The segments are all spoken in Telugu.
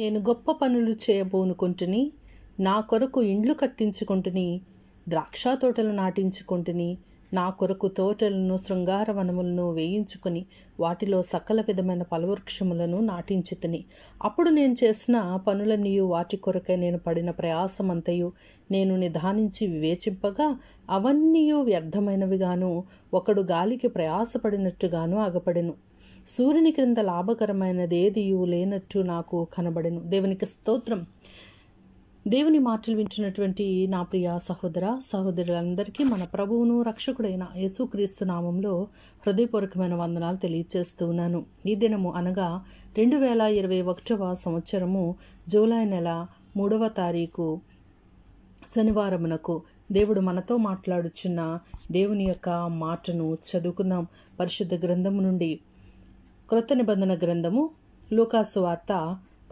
నేను గొప్ప పనులు చేయబోనుకుంటుని నా కొరకు ఇండ్లు కట్టించుకుంటుని ద్రాక్ష తోటలు నాటించుకుంటుని నా కొరకు తోటలను శృంగార వనములను వేయించుకొని వాటిలో సకల విధమైన ఫలవృక్షములను నాటించుతుని అప్పుడు నేను చేసిన పనులన్నీయు వాటి కొరకే నేను పడిన ప్రయాసమంతయు నేను నిధానించి వివేచింపగా అవన్నీ వ్యర్థమైనవిగాను ఒకడు గాలికి ప్రయాసపడినట్టుగాను అగపడెను సూర్యుని క్రింద లాభకరమైనది ఏది లేనట్టు నాకు కనబడను దేవునికి స్తోత్రం దేవుని మాటలు వింటున్నటువంటి నా ప్రియ సహోదర సహోదరులందరికీ మన ప్రభువును రక్షకుడైన యేసుక్రీస్తు నామంలో హృదయపూర్వకమైన వందనాలు తెలియచేస్తున్నాను ఈ దినము అనగా రెండు వేల ఇరవై ఒకటవ సంవత్సరము జూలై నెల మూడవ తారీఖు శనివారమునకు దేవుడు మనతో మాట్లాడుచున్న దేవుని యొక్క మాటను చదువుకుందాం పరిశుద్ధ గ్రంథము నుండి క్రొత్త నిబంధన గ్రంథము లోకాసు వార్త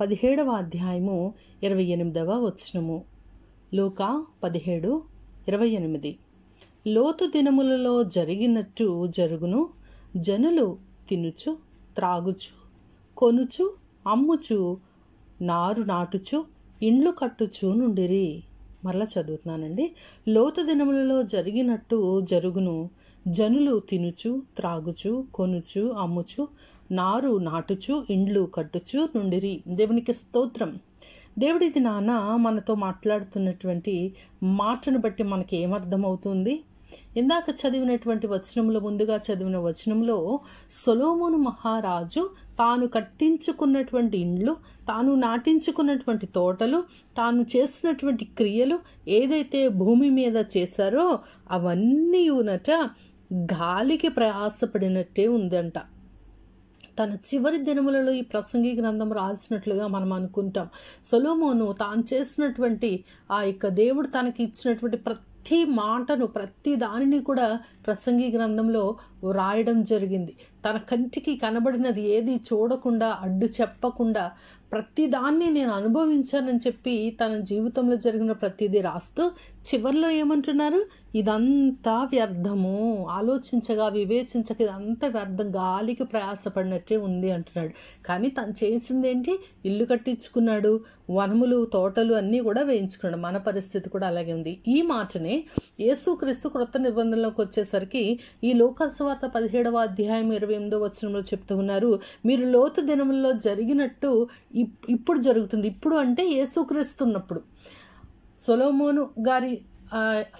పదిహేడవ అధ్యాయము ఇరవై ఎనిమిదవ వచనము లోకా పదిహేడు ఇరవై ఎనిమిది లోతు దినములలో జరిగినట్టు జరుగును జనులు తినుచు త్రాగుచు కొనుచు అమ్ముచు నారు నాటుచు ఇండ్లు కట్టుచు నుండిరి మరలా చదువుతున్నానండి లోతు దినములలో జరిగినట్టు జరుగును జనులు తినుచు త్రాగుచు కొనుచు అమ్ముచు నారు నాటుచు ఇండ్లు కట్టుచు నుండిరి దేవునికి స్తోత్రం దేవుడిది నాన్న మనతో మాట్లాడుతున్నటువంటి మాటను బట్టి మనకి ఏమర్థమవుతుంది ఇందాక చదివినటువంటి వచనంలో ముందుగా చదివిన వచనంలో సొలోమును మహారాజు తాను కట్టించుకున్నటువంటి ఇండ్లు తాను నాటించుకున్నటువంటి తోటలు తాను చేసినటువంటి క్రియలు ఏదైతే భూమి మీద చేశారో అవన్నీ ఉనట గాలికి ప్రయాసపడినట్టే ఉందంట తన చివరి దినములలో ఈ ప్రసంగి గ్రంథం రాసినట్లుగా మనం అనుకుంటాం సొలోమోను తాను చేసినటువంటి ఆ యొక్క దేవుడు తనకి ఇచ్చినటువంటి ప్రతి మాటను ప్రతి దానిని కూడా ప్రసంగి గ్రంథంలో వ్రాయడం జరిగింది తన కంటికి కనబడినది ఏది చూడకుండా అడ్డు చెప్పకుండా ప్రతిదాన్ని నేను అనుభవించానని చెప్పి తన జీవితంలో జరిగిన ప్రతిదీ రాస్తూ చివరిలో ఏమంటున్నారు ఇదంతా వ్యర్థము ఆలోచించగా వివేచించక ఇదంతా వ్యర్థం గాలికి ప్రయాసపడినట్టే ఉంది అంటున్నాడు కానీ తను చేసింది ఏంటి ఇల్లు కట్టించుకున్నాడు వనములు తోటలు అన్నీ కూడా వేయించుకున్నాడు మన పరిస్థితి కూడా అలాగే ఉంది ఈ మాటనే యేసుక్రీస్తు క్రొత్త నిబంధనలోకి వచ్చేసరికి ఈ లోకాసువార్త పదిహేడవ అధ్యాయం ఇరవై ఎనిమిదో వచనంలో చెప్తూ ఉన్నారు మీరు లోతు దినముల్లో జరిగినట్టు ఇప్పుడు జరుగుతుంది ఇప్పుడు అంటే ఉన్నప్పుడు సొలోమోను గారి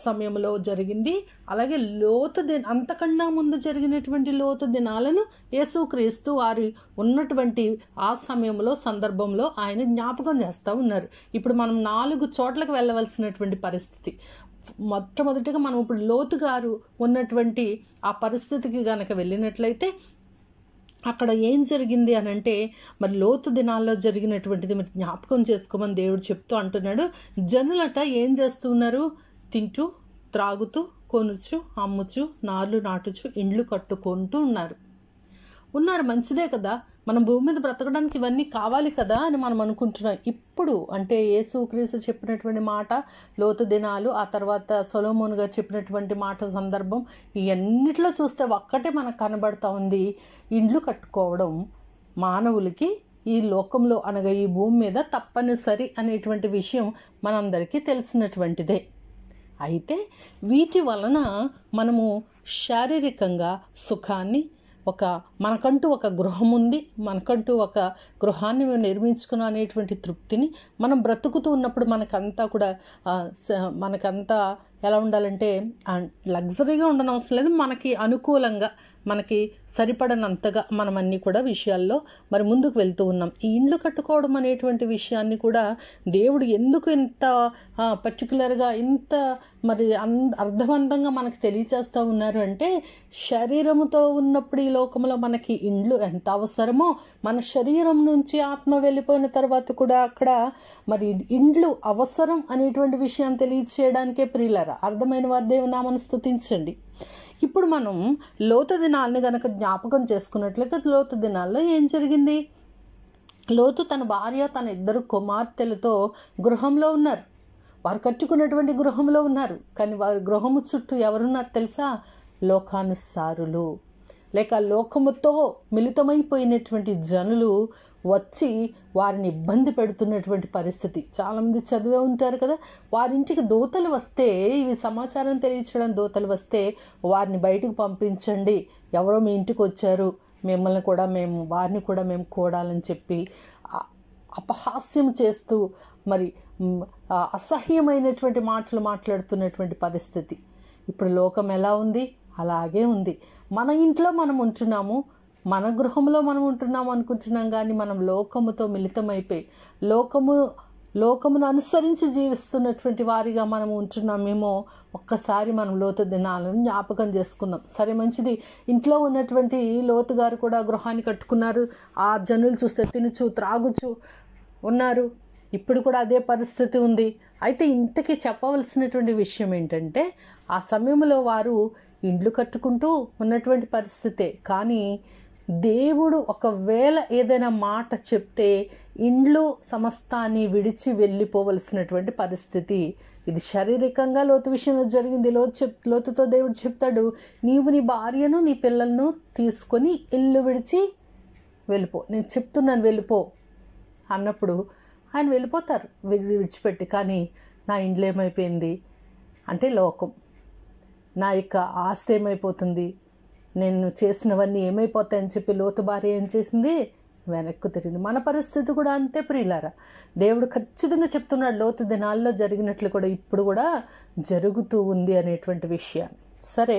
సమయంలో జరిగింది అలాగే లోతు దిన అంతకన్నా ముందు జరిగినటువంటి లోతు దినాలను యేసుక్రీస్తు వారి ఉన్నటువంటి ఆ సమయంలో సందర్భంలో ఆయన జ్ఞాపకం చేస్తూ ఉన్నారు ఇప్పుడు మనం నాలుగు చోట్లకు వెళ్ళవలసినటువంటి పరిస్థితి మొట్టమొదటిగా మనం ఇప్పుడు లోతు గారు ఉన్నటువంటి ఆ పరిస్థితికి గనక వెళ్ళినట్లయితే అక్కడ ఏం జరిగింది అని అంటే మరి లోతు దినాల్లో జరిగినటువంటిది మీరు జ్ఞాపకం చేసుకోమని దేవుడు చెప్తూ అంటున్నాడు జనులట ఏం చేస్తున్నారు తింటూ త్రాగుతూ కొనుచు అమ్ముచు నార్లు నాటుచు ఇండ్లు కట్టుకుంటూ ఉన్నారు ఉన్నారు మంచిదే కదా మనం భూమి మీద బ్రతకడానికి ఇవన్నీ కావాలి కదా అని మనం అనుకుంటున్నాం ఇప్పుడు అంటే యేసుక్రీస్తు చెప్పినటువంటి మాట లోతు దినాలు ఆ తర్వాత సొలోమోన్ గారు చెప్పినటువంటి మాట సందర్భం ఇవన్నిటిలో చూస్తే ఒక్కటే మనకు కనబడుతూ ఉంది ఇండ్లు కట్టుకోవడం మానవులకి ఈ లోకంలో అనగా ఈ భూమి మీద తప్పనిసరి అనేటువంటి విషయం మనందరికీ తెలిసినటువంటిదే అయితే వీటి వలన మనము శారీరకంగా సుఖాన్ని ఒక మనకంటూ ఒక గృహం ఉంది మనకంటూ ఒక గృహాన్ని మేము నిర్మించుకున్నాం అనేటువంటి తృప్తిని మనం బ్రతుకుతూ ఉన్నప్పుడు మనకంతా కూడా మనకంతా ఎలా ఉండాలంటే లగ్జరీగా ఉండనవసరం లేదు మనకి అనుకూలంగా మనకి సరిపడనంతగా మనం అన్నీ కూడా విషయాల్లో మరి ముందుకు వెళ్తూ ఉన్నాం ఈ ఇండ్లు కట్టుకోవడం అనేటువంటి విషయాన్ని కూడా దేవుడు ఎందుకు ఇంత పర్టికులర్గా ఇంత మరి అర్థవంతంగా మనకు తెలియచేస్తూ ఉన్నారు అంటే శరీరముతో ఉన్నప్పుడు ఈ లోకంలో మనకి ఇండ్లు ఎంత అవసరమో మన శరీరం నుంచి ఆత్మ వెళ్ళిపోయిన తర్వాత కూడా అక్కడ మరి ఇండ్లు అవసరం అనేటువంటి విషయం తెలియచేయడానికే ప్రియులరా అర్థమైన వారి దేవునామను స్థుతించండి ఇప్పుడు మనం లోత దినాల్ని గనక జ్ఞాపకం చేసుకున్నట్లయితే లోత దినాల్లో ఏం జరిగింది లోతు తన భార్య తన ఇద్దరు కుమార్తెలతో గృహంలో ఉన్నారు వారు కట్టుకున్నటువంటి గృహంలో ఉన్నారు కానీ వారి గృహము చుట్టూ ఎవరున్నారు తెలుసా లోకానుసారులు లేక లోకముతో మిళితమైపోయినటువంటి జనులు వచ్చి వారిని ఇబ్బంది పెడుతున్నటువంటి పరిస్థితి చాలామంది చదివే ఉంటారు కదా వారింటికి దోతలు వస్తే ఇవి సమాచారం తెలియచేయడం దోతలు వస్తే వారిని బయటకు పంపించండి ఎవరో మీ ఇంటికి వచ్చారు మిమ్మల్ని కూడా మేము వారిని కూడా మేము కూడాలని చెప్పి అపహాస్యం చేస్తూ మరి అసహ్యమైనటువంటి మాటలు మాట్లాడుతున్నటువంటి పరిస్థితి ఇప్పుడు లోకం ఎలా ఉంది అలాగే ఉంది మన ఇంట్లో మనం ఉంటున్నాము మన గృహంలో మనం ఉంటున్నాము అనుకుంటున్నాం కానీ మనం లోకముతో మిళితమైపోయి లోకము లోకమును అనుసరించి జీవిస్తున్నటువంటి వారిగా మనం ఉంటున్నామేమో ఒక్కసారి మనం లోతు దినాలను జ్ఞాపకం చేసుకుందాం సరే మంచిది ఇంట్లో ఉన్నటువంటి లోతు గారు కూడా గృహాన్ని కట్టుకున్నారు ఆ జనులు చూస్తే తినుచు త్రాగుచు ఉన్నారు ఇప్పుడు కూడా అదే పరిస్థితి ఉంది అయితే ఇంతకీ చెప్పవలసినటువంటి విషయం ఏంటంటే ఆ సమయంలో వారు ఇండ్లు కట్టుకుంటూ ఉన్నటువంటి పరిస్థితే కానీ దేవుడు ఒకవేళ ఏదైనా మాట చెప్తే ఇండ్లు సమస్తాన్ని విడిచి వెళ్ళిపోవలసినటువంటి పరిస్థితి ఇది శారీరకంగా లోతు విషయంలో జరిగింది లోతు చెప్ లోతుతో దేవుడు చెప్తాడు నీవు నీ భార్యను నీ పిల్లలను తీసుకొని ఇల్లు విడిచి వెళ్ళిపో నేను చెప్తున్నాను వెళ్ళిపో అన్నప్పుడు ఆయన వెళ్ళిపోతారు విడిచిపెట్టి కానీ నా ఇండ్లు ఏమైపోయింది అంటే లోకం నా యొక్క ఆస్తి ఏమైపోతుంది నేను చేసినవన్నీ ఏమైపోతాయని చెప్పి లోతు భార్య ఏం చేసింది వెనక్కు తిరిగింది మన పరిస్థితి కూడా అంతే ప్రియులారా దేవుడు ఖచ్చితంగా చెప్తున్నాడు లోతు దినాల్లో జరిగినట్లు కూడా ఇప్పుడు కూడా జరుగుతూ ఉంది అనేటువంటి విషయం సరే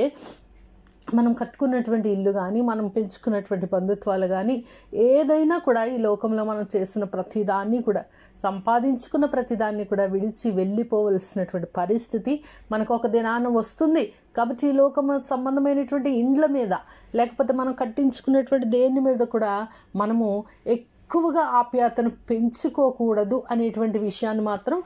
మనం కట్టుకున్నటువంటి ఇల్లు కానీ మనం పెంచుకున్నటువంటి బంధుత్వాలు కానీ ఏదైనా కూడా ఈ లోకంలో మనం చేసిన ప్రతిదాన్ని కూడా సంపాదించుకున్న ప్రతిదాన్ని కూడా విడిచి వెళ్ళిపోవలసినటువంటి పరిస్థితి మనకు ఒక దినాన వస్తుంది కాబట్టి ఈ లోకం సంబంధమైనటువంటి ఇండ్ల మీద లేకపోతే మనం కట్టించుకున్నటువంటి దేని మీద కూడా మనము ఎక్కువగా ఆప్యాయతను పెంచుకోకూడదు అనేటువంటి విషయాన్ని మాత్రం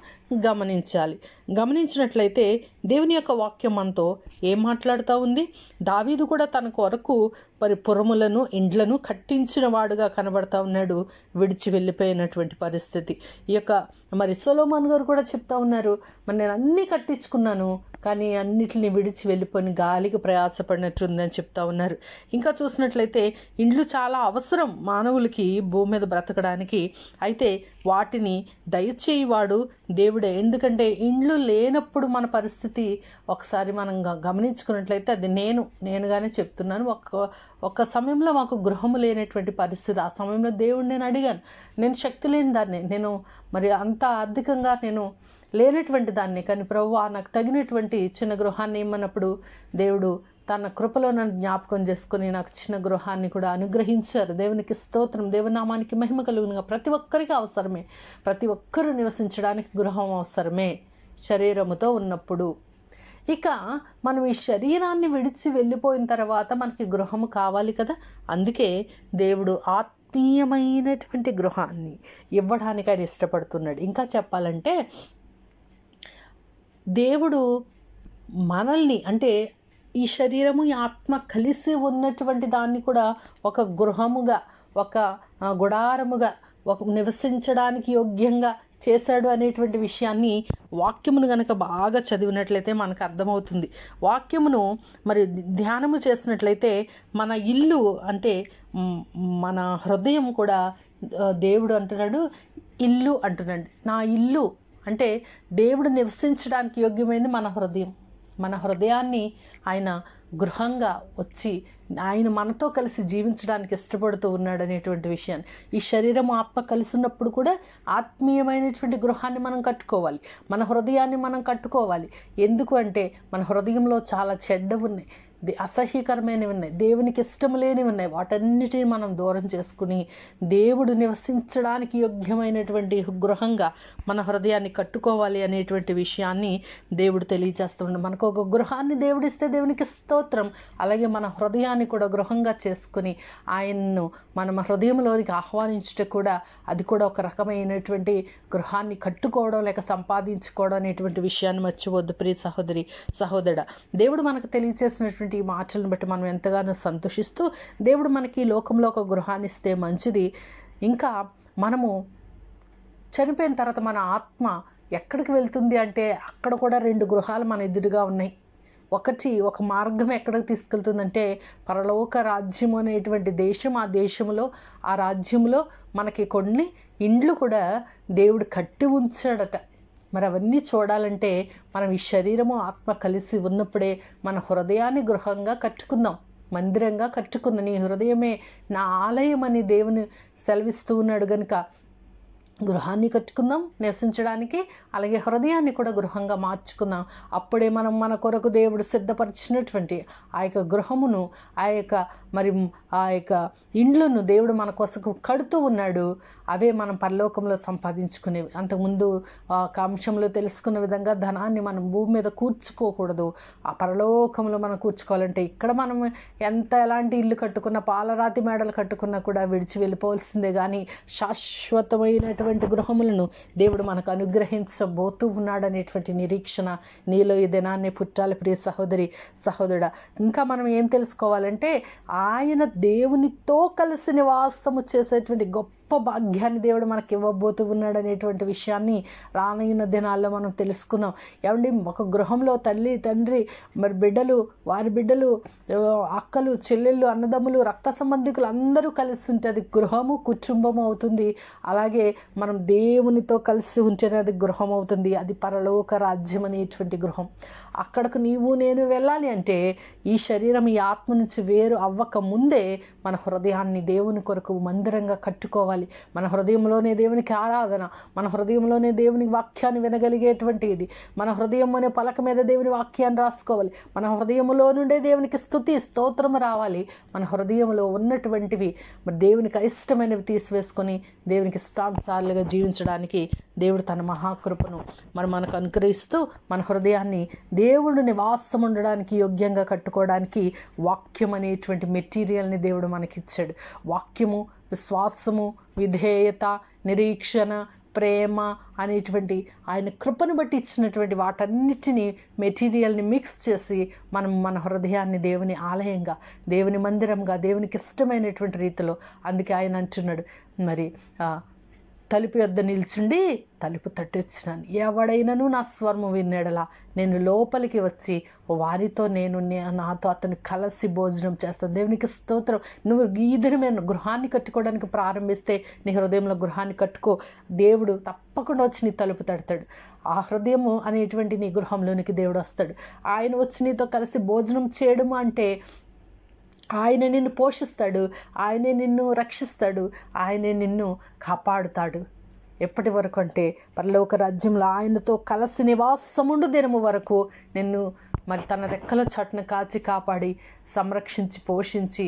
గమనించాలి గమనించినట్లయితే దేవుని యొక్క వాక్యం మనతో ఏం మాట్లాడుతూ ఉంది దావీదు కూడా తన కొరకు మరి పురములను ఇండ్లను కట్టించిన వాడుగా కనబడతా ఉన్నాడు విడిచి వెళ్ళిపోయినటువంటి పరిస్థితి ఈ యొక్క మరి సోలోమాన్ గారు కూడా చెప్తా ఉన్నారు మరి నేను అన్నీ కట్టించుకున్నాను కానీ అన్నిటిని విడిచి వెళ్ళిపోయిన గాలికి ప్రయాసపడినట్టుందని చెప్తా ఉన్నారు ఇంకా చూసినట్లయితే ఇండ్లు చాలా అవసరం మానవులకి భూమి మీద బ్రతకడానికి అయితే వాటిని దయచేయి వాడు దేవుడు దేవుడే ఎందుకంటే ఇండ్లు లేనప్పుడు మన పరిస్థితి ఒకసారి మనం గమనించుకున్నట్లయితే అది నేను నేనుగానే చెప్తున్నాను ఒక్క ఒక్క సమయంలో మాకు గృహము లేనటువంటి పరిస్థితి ఆ సమయంలో దేవుడు నేను అడిగాను నేను శక్తి లేని దాన్ని నేను మరి అంత ఆర్థికంగా నేను లేనటువంటి దాన్ని కానీ ప్రభు నాకు తగినటువంటి చిన్న గృహాన్ని ఇమ్మన్నప్పుడు దేవుడు తన కృపలో నన్ను జ్ఞాపకం చేసుకుని నాకు చిన్న గృహాన్ని కూడా అనుగ్రహించారు దేవునికి స్తోత్రం దేవునామానికి మహిమ కలుగునుగా ప్రతి ఒక్కరికి అవసరమే ప్రతి ఒక్కరూ నివసించడానికి గృహం అవసరమే శరీరముతో ఉన్నప్పుడు ఇక మనం ఈ శరీరాన్ని విడిచి వెళ్ళిపోయిన తర్వాత మనకి గృహము కావాలి కదా అందుకే దేవుడు ఆత్మీయమైనటువంటి గృహాన్ని ఇవ్వడానికి ఆయన ఇష్టపడుతున్నాడు ఇంకా చెప్పాలంటే దేవుడు మనల్ని అంటే ఈ శరీరము ఈ ఆత్మ కలిసి ఉన్నటువంటి దాన్ని కూడా ఒక గృహముగా ఒక గుడారముగా ఒక నివసించడానికి యోగ్యంగా చేశాడు అనేటువంటి విషయాన్ని వాక్యమును గనక బాగా చదివినట్లయితే మనకు అర్థమవుతుంది వాక్యమును మరి ధ్యానము చేసినట్లయితే మన ఇల్లు అంటే మన హృదయం కూడా దేవుడు అంటున్నాడు ఇల్లు అంటున్నాడు నా ఇల్లు అంటే దేవుడు నివసించడానికి యోగ్యమైంది మన హృదయం మన హృదయాన్ని ఆయన గృహంగా వచ్చి ఆయన మనతో కలిసి జీవించడానికి ఇష్టపడుతూ ఉన్నాడు అనేటువంటి విషయాన్ని ఈ శరీరము ఆత్మ కలిసి ఉన్నప్పుడు కూడా ఆత్మీయమైనటువంటి గృహాన్ని మనం కట్టుకోవాలి మన హృదయాన్ని మనం కట్టుకోవాలి ఎందుకు అంటే మన హృదయంలో చాలా చెడ్డ ఉన్నాయి అసహ్యకరమైనవి ఉన్నాయి దేవునికి ఇష్టం లేనివి ఉన్నాయి వాటన్నిటిని మనం దూరం చేసుకుని దేవుడు నివసించడానికి యోగ్యమైనటువంటి గృహంగా మన హృదయాన్ని కట్టుకోవాలి అనేటువంటి విషయాన్ని దేవుడు తెలియజేస్తుండే మనకు ఒక గృహాన్ని దేవుడిస్తే దేవునికి స్తోత్రం అలాగే మన హృదయాన్ని కూడా గృహంగా చేసుకుని ఆయన్ను మనం హృదయంలోనికి ఆహ్వానించట కూడా అది కూడా ఒక రకమైనటువంటి గృహాన్ని కట్టుకోవడం లేక సంపాదించుకోవడం అనేటువంటి విషయాన్ని మర్చిపోద్దు ప్రియ సహోదరి సహోదరుడ దేవుడు మనకు తెలియచేసినటువంటి ఇచ్చినటువంటి ఈ మాటలను బట్టి మనం ఎంతగానో సంతోషిస్తూ దేవుడు మనకి లోకంలో ఒక గృహాన్ని ఇస్తే మంచిది ఇంకా మనము చనిపోయిన తర్వాత మన ఆత్మ ఎక్కడికి వెళ్తుంది అంటే అక్కడ కూడా రెండు గృహాలు మన ఎదురుగా ఉన్నాయి ఒకటి ఒక మార్గం ఎక్కడికి తీసుకెళ్తుందంటే పరలోక రాజ్యం అనేటువంటి దేశం ఆ దేశంలో ఆ రాజ్యంలో మనకి కొన్ని ఇండ్లు కూడా దేవుడు కట్టి ఉంచాడట మరి అవన్నీ చూడాలంటే మనం ఈ శరీరము ఆత్మ కలిసి ఉన్నప్పుడే మన హృదయాన్ని గృహంగా కట్టుకుందాం మందిరంగా కట్టుకుంది నీ హృదయమే నా ఆలయం అని దేవుని సెలవిస్తూ ఉన్నాడు గనుక గృహాన్ని కట్టుకుందాం నివసించడానికి అలాగే హృదయాన్ని కూడా గృహంగా మార్చుకుందాం అప్పుడే మనం మన కొరకు దేవుడు సిద్ధపరిచినటువంటి ఆ యొక్క గృహమును ఆ యొక్క మరి ఆ యొక్క ఇండ్లను దేవుడు మన కొరకు కడుతూ ఉన్నాడు అవే మనం పరలోకంలో సంపాదించుకునేవి అంతకుముందు ఒక అంశంలో తెలుసుకున్న విధంగా ధనాన్ని మనం భూమి మీద కూర్చుకోకూడదు ఆ పరలోకంలో మనం కూర్చుకోవాలంటే ఇక్కడ మనం ఎంత ఎలాంటి ఇల్లు కట్టుకున్నా పాలరాతి మేడలు కట్టుకున్నా కూడా విడిచి వెళ్ళిపోవాల్సిందే కానీ శాశ్వతమైనటువంటి అటువంటి గృహములను దేవుడు మనకు అనుగ్రహించబోతూ ఉన్నాడనేటువంటి నిరీక్షణ నీలో ఈ దినాన్ని పుట్టాలి ప్రియ సహోదరి సహోదరుడ ఇంకా మనం ఏం తెలుసుకోవాలంటే ఆయన దేవునితో కలిసి నివాసము చేసేటువంటి గొప్ప గొప్ప భాగ్యాన్ని దేవుడు మనకి ఇవ్వబోతూ ఉన్నాడు అనేటువంటి విషయాన్ని రానున్న దినాల్లో మనం తెలుసుకుందాం ఏమండి ఒక గృహంలో తల్లి తండ్రి మరి బిడ్డలు వారి బిడ్డలు అక్కలు చెల్లెళ్ళు అన్నదమ్ములు రక్త సంబంధికులు అందరూ కలిసి ఉంటుంది గృహము కుటుంబం అవుతుంది అలాగే మనం దేవునితో కలిసి అది గృహం అవుతుంది అది పరలోక రాజ్యం అనేటువంటి గృహం అక్కడకు నీవు నేను వెళ్ళాలి అంటే ఈ శరీరం ఈ ఆత్మ నుంచి వేరు అవ్వక ముందే మన హృదయాన్ని దేవుని కొరకు మందిరంగా కట్టుకోవాలి ఉండాలి మన హృదయంలోనే దేవునికి ఆరాధన మన హృదయంలోనే దేవుని వాక్యాన్ని వినగలిగేటువంటిది మన హృదయం అనే పలక మీద దేవుని వాక్యాన్ని రాసుకోవాలి మన హృదయంలో నుండే దేవునికి స్థుతి స్తోత్రం రావాలి మన హృదయంలో ఉన్నటువంటివి మరి దేవునికి అయిష్టమైనవి తీసివేసుకొని దేవునికి ఇష్టానుసారులుగా జీవించడానికి దేవుడు తన మహాకృపను మరి మనకు అనుగ్రహిస్తూ మన హృదయాన్ని దేవుడు నివాసం ఉండడానికి యోగ్యంగా కట్టుకోవడానికి వాక్యం అనేటువంటి మెటీరియల్ని దేవుడు మనకిచ్చాడు వాక్యము విశ్వాసము విధేయత నిరీక్షణ ప్రేమ అనేటువంటి ఆయన కృపను బట్టి ఇచ్చినటువంటి వాటన్నిటినీ మెటీరియల్ని మిక్స్ చేసి మనం మన హృదయాన్ని దేవుని ఆలయంగా దేవుని మందిరంగా దేవునికి ఇష్టమైనటువంటి రీతిలో అందుకే ఆయన అంటున్నాడు మరి తలుపు వద్ద నిల్చుండి తలుపు తట్టొచ్చినాను ఎవడైనను నా స్వర్మ విన్నెడలా నేను లోపలికి వచ్చి వారితో నేను నాతో అతను కలిసి భోజనం చేస్తాను దేవునికి స్తోత్రం నువ్వు ఈ దినమైన గృహాన్ని కట్టుకోవడానికి ప్రారంభిస్తే నీ హృదయంలో గృహాన్ని కట్టుకో దేవుడు తప్పకుండా వచ్చి నీ తలుపు తడతాడు ఆ హృదయము అనేటువంటి నీ గృహంలోనికి దేవుడు వస్తాడు ఆయన వచ్చి నీతో కలిసి భోజనం చేయడము అంటే ఆయన నిన్ను పోషిస్తాడు ఆయనే నిన్ను రక్షిస్తాడు ఆయనే నిన్ను కాపాడుతాడు ఎప్పటి వరకు అంటే పరలోక రాజ్యంలో ఆయనతో కలసి నివాసముండు దినము వరకు నిన్ను మరి తన రెక్కల చాటును కాచి కాపాడి సంరక్షించి పోషించి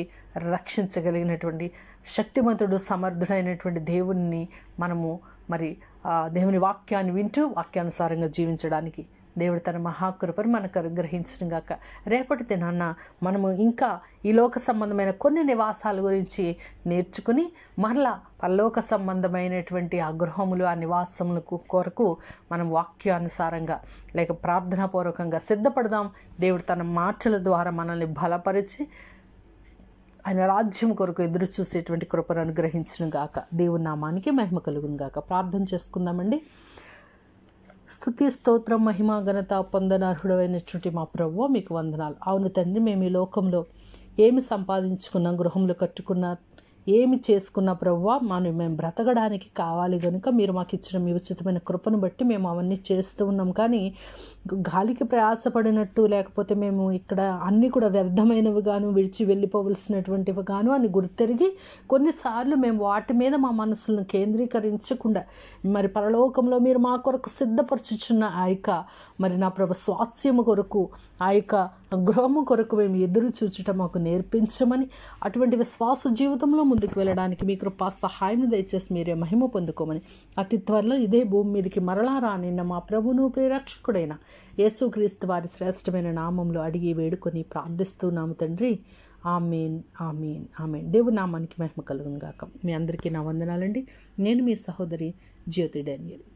రక్షించగలిగినటువంటి శక్తిమంతుడు సమర్థుడైనటువంటి దేవుణ్ణి మనము మరి దేవుని వాక్యాన్ని వింటూ వాక్యానుసారంగా జీవించడానికి దేవుడు తన మహాకృపను మనకు అనుగ్రహించడం గాక రేపటి దినాన్న మనము ఇంకా ఈ లోక సంబంధమైన కొన్ని నివాసాల గురించి నేర్చుకుని మరలా పల్లోక సంబంధమైనటువంటి ఆ గృహములు ఆ నివాసములకు కొరకు మనం వాక్యానుసారంగా లేక ప్రార్థనాపూర్వకంగా సిద్ధపడదాం దేవుడు తన మాటల ద్వారా మనల్ని బలపరిచి ఆయన రాజ్యం కొరకు ఎదురు చూసేటువంటి కృపను అనుగ్రహించడం గాక దేవుడి నామానికి మహిమ కలుగును గాక ప్రార్థన చేసుకుందామండి స్థుతి స్తోత్రం మహిమ ఘనత పొందనార్హుడమైనటువంటి మా ప్రభు మీకు వందనాలు అవును తండ్రి మేము ఈ లోకంలో ఏమి సంపాదించుకున్నా గృహంలో కట్టుకున్నా ఏమి చేసుకున్న ప్రవ్వా మనం మేము బ్రతకడానికి కావాలి కనుక మీరు మాకు ఇచ్చిన మీ ఉచితమైన కృపను బట్టి మేము అవన్నీ చేస్తూ ఉన్నాం కానీ గాలికి ప్రయాసపడినట్టు లేకపోతే మేము ఇక్కడ అన్నీ కూడా వ్యర్థమైనవి విడిచి వెళ్ళిపోవలసినటువంటివి గాను అని గుర్తెరిగి కొన్నిసార్లు మేము వాటి మీద మా మనసులను కేంద్రీకరించకుండా మరి పరలోకంలో మీరు మా కొరకు సిద్ధపరచుచున్న ఆ యొక్క మరి నా ప్రభు స్వాస్థ్యము కొరకు ఆ యొక్క గృహము కొరకు మేము ఎదురు చూచటం మాకు నేర్పించమని అటువంటి విశ్వాస జీవితంలో ముందుకు వెళ్ళడానికి మీ కృపా సహాయం దయచేసి మీరే మహిమ పొందుకోమని అతి త్వరలో ఇదే భూమి మీదకి మరలా రానిన్న మా ప్రభును ప్రేరక్షకుడైన యేసుక్రీస్తు వారి శ్రేష్టమైన నామంలో అడిగి వేడుకొని ప్రార్థిస్తున్నాము తండ్రి ఆమెన్ ఆమెన్ ఆమెన్ దేవుడు నామానికి మహిమ కలుగును మీ అందరికీ నా వందనాలండి నేను మీ సహోదరి జ్యోతి డానియల్